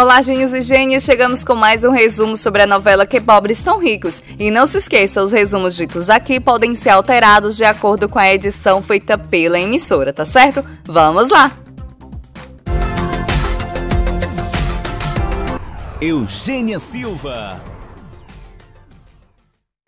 Olá, gênios e gênias! Chegamos com mais um resumo sobre a novela Que Pobres São Ricos. E não se esqueça, os resumos ditos aqui podem ser alterados de acordo com a edição feita pela emissora, tá certo? Vamos lá! Eugênia Silva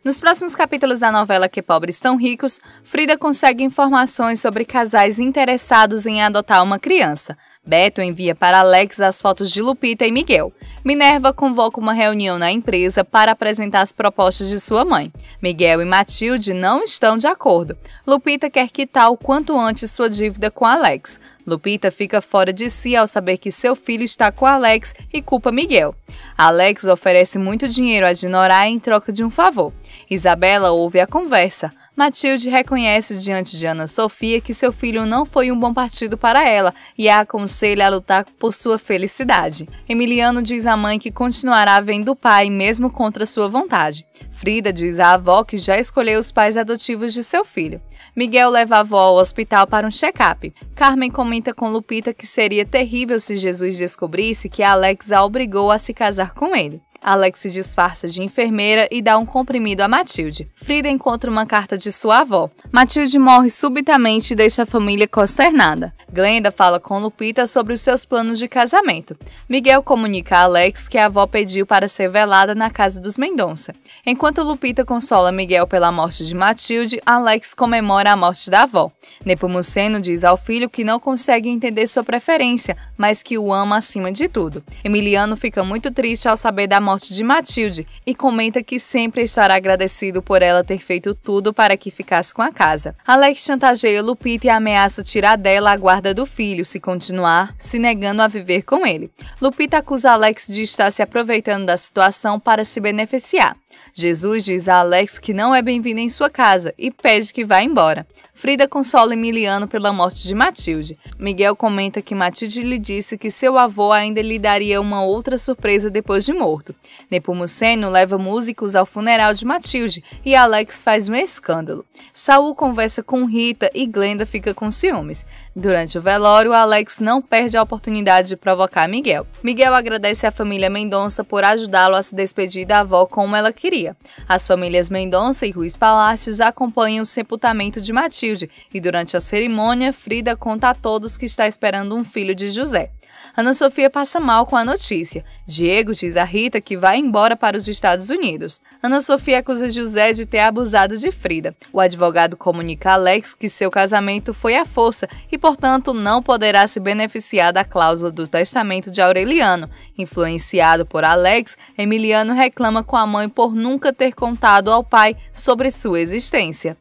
nos próximos capítulos da novela Que Pobres Tão Ricos, Frida consegue informações sobre casais interessados em adotar uma criança. Beto envia para Alex as fotos de Lupita e Miguel. Minerva convoca uma reunião na empresa para apresentar as propostas de sua mãe. Miguel e Matilde não estão de acordo. Lupita quer quitar o quanto antes sua dívida com Alex. Lupita fica fora de si ao saber que seu filho está com Alex e culpa Miguel. Alex oferece muito dinheiro a Dinorá em troca de um favor. Isabela ouve a conversa. Matilde reconhece diante de Ana Sofia que seu filho não foi um bom partido para ela e a aconselha a lutar por sua felicidade. Emiliano diz à mãe que continuará vendo o pai mesmo contra sua vontade. Frida diz à avó que já escolheu os pais adotivos de seu filho. Miguel leva a avó ao hospital para um check-up. Carmen comenta com Lupita que seria terrível se Jesus descobrisse que Alex a obrigou a se casar com ele. Alex se disfarça de enfermeira e dá um comprimido a Matilde. Frida encontra uma carta de sua avó. Matilde morre subitamente e deixa a família consternada. Glenda fala com Lupita sobre os seus planos de casamento. Miguel comunica a Alex que a avó pediu para ser velada na casa dos Mendonça. Enquanto Lupita consola Miguel pela morte de Matilde, Alex comemora a morte da avó. Nepomuceno diz ao filho que não consegue entender sua preferência, mas que o ama acima de tudo. Emiliano fica muito triste ao saber da morte morte de Matilde e comenta que sempre estará agradecido por ela ter feito tudo para que ficasse com a casa. Alex chantageia Lupita e ameaça tirar dela a guarda do filho se continuar se negando a viver com ele. Lupita acusa Alex de estar se aproveitando da situação para se beneficiar. Jesus diz a Alex que não é bem-vindo em sua casa e pede que vá embora. Frida consola Emiliano pela morte de Matilde. Miguel comenta que Matilde lhe disse que seu avô ainda lhe daria uma outra surpresa depois de morto. Nepomuceno leva músicos ao funeral de Matilde e Alex faz um escândalo. Saul conversa com Rita e Glenda fica com ciúmes. Durante o velório, Alex não perde a oportunidade de provocar Miguel. Miguel agradece à família Mendonça por ajudá-lo a se despedir da avó como ela queria. As famílias Mendonça e Ruiz Palácios acompanham o sepultamento de Matilde e durante a cerimônia, Frida conta a todos que está esperando um filho de José. Ana Sofia passa mal com a notícia Diego diz a Rita que vai embora para os Estados Unidos. Ana Sofia acusa José de ter abusado de Frida. O advogado comunica a Alex que seu casamento foi à força e, portanto, não poderá se beneficiar da cláusula do testamento de Aureliano. Influenciado por Alex, Emiliano reclama com a mãe por nunca ter contado ao pai sobre sua existência.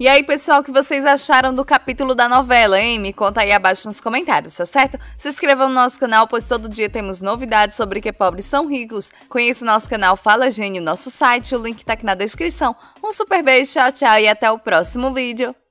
E aí, pessoal, o que vocês acharam do capítulo da novela, hein? Me conta aí abaixo nos comentários, tá certo? Se inscreva no nosso canal, pois todo dia temos novidades sobre que pobres são ricos. Conheça o nosso canal Fala Gênio, nosso site, o link tá aqui na descrição. Um super beijo, tchau, tchau e até o próximo vídeo.